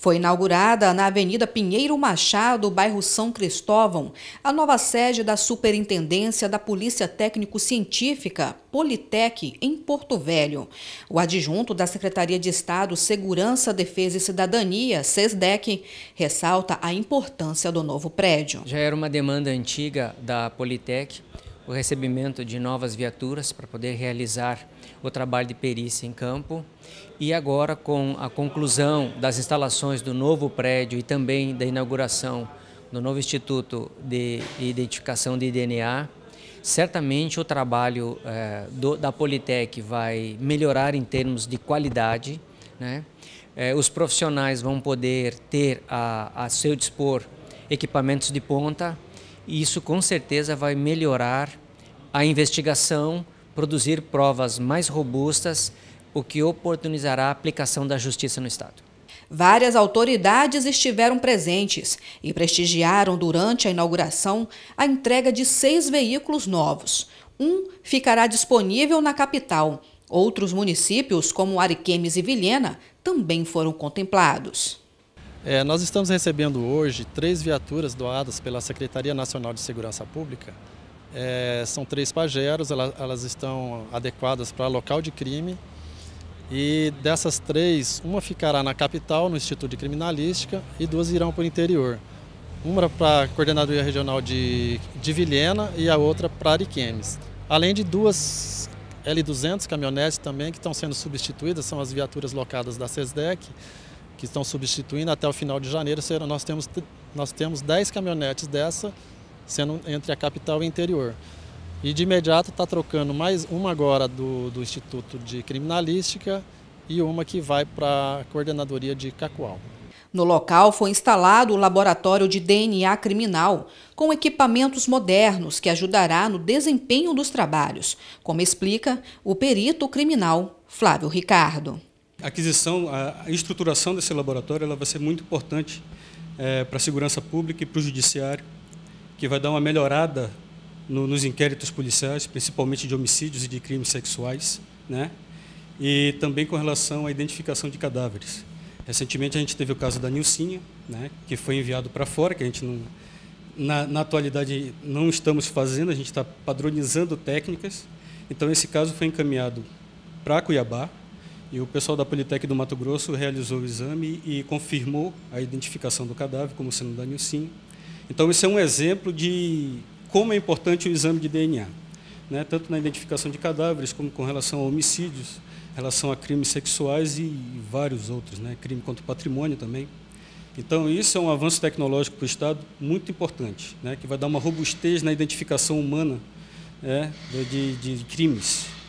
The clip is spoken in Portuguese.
Foi inaugurada na Avenida Pinheiro Machado, bairro São Cristóvão, a nova sede da Superintendência da Polícia Técnico-Científica, Politec, em Porto Velho. O adjunto da Secretaria de Estado Segurança, Defesa e Cidadania, SESDEC, ressalta a importância do novo prédio. Já era uma demanda antiga da Politec o recebimento de novas viaturas para poder realizar o trabalho de perícia em campo. E agora, com a conclusão das instalações do novo prédio e também da inauguração do novo Instituto de Identificação de DNA, certamente o trabalho eh, do, da Politec vai melhorar em termos de qualidade. Né? Eh, os profissionais vão poder ter a, a seu dispor equipamentos de ponta, e isso com certeza vai melhorar a investigação, produzir provas mais robustas, o que oportunizará a aplicação da justiça no Estado. Várias autoridades estiveram presentes e prestigiaram durante a inauguração a entrega de seis veículos novos. Um ficará disponível na capital. Outros municípios, como Ariquemes e Vilhena, também foram contemplados. É, nós estamos recebendo hoje três viaturas doadas pela Secretaria Nacional de Segurança Pública. É, são três pajeros, elas, elas estão adequadas para local de crime. E dessas três, uma ficará na capital, no Instituto de Criminalística, e duas irão para o interior. Uma para a Coordenadoria Regional de, de Vilhena e a outra para Ariquemes. Além de duas L200 caminhonetes também que estão sendo substituídas, são as viaturas locadas da SESDEC que estão substituindo até o final de janeiro, serão, nós, temos, nós temos 10 caminhonetes dessa, sendo entre a capital e o interior. E de imediato está trocando mais uma agora do, do Instituto de Criminalística e uma que vai para a coordenadoria de Cacoal. No local foi instalado o laboratório de DNA criminal, com equipamentos modernos que ajudará no desempenho dos trabalhos, como explica o perito criminal Flávio Ricardo a aquisição, a estruturação desse laboratório ela vai ser muito importante é, para a segurança pública e para o judiciário, que vai dar uma melhorada no, nos inquéritos policiais, principalmente de homicídios e de crimes sexuais, né? e também com relação à identificação de cadáveres. Recentemente a gente teve o caso da Nilcinha, né, que foi enviado para fora, que a gente não, na, na atualidade não estamos fazendo, a gente está padronizando técnicas. Então esse caso foi encaminhado para Cuiabá, e o pessoal da Politec do Mato Grosso realizou o exame e confirmou a identificação do cadáver como sendo da Nilcim. Então, isso é um exemplo de como é importante o exame de DNA, né? tanto na identificação de cadáveres, como com relação a homicídios, relação a crimes sexuais e, vários outros, né? crime contra o patrimônio também. Então, isso é um avanço tecnológico para o Estado muito importante, né? que vai dar uma robustez na identificação humana né? de, de crimes.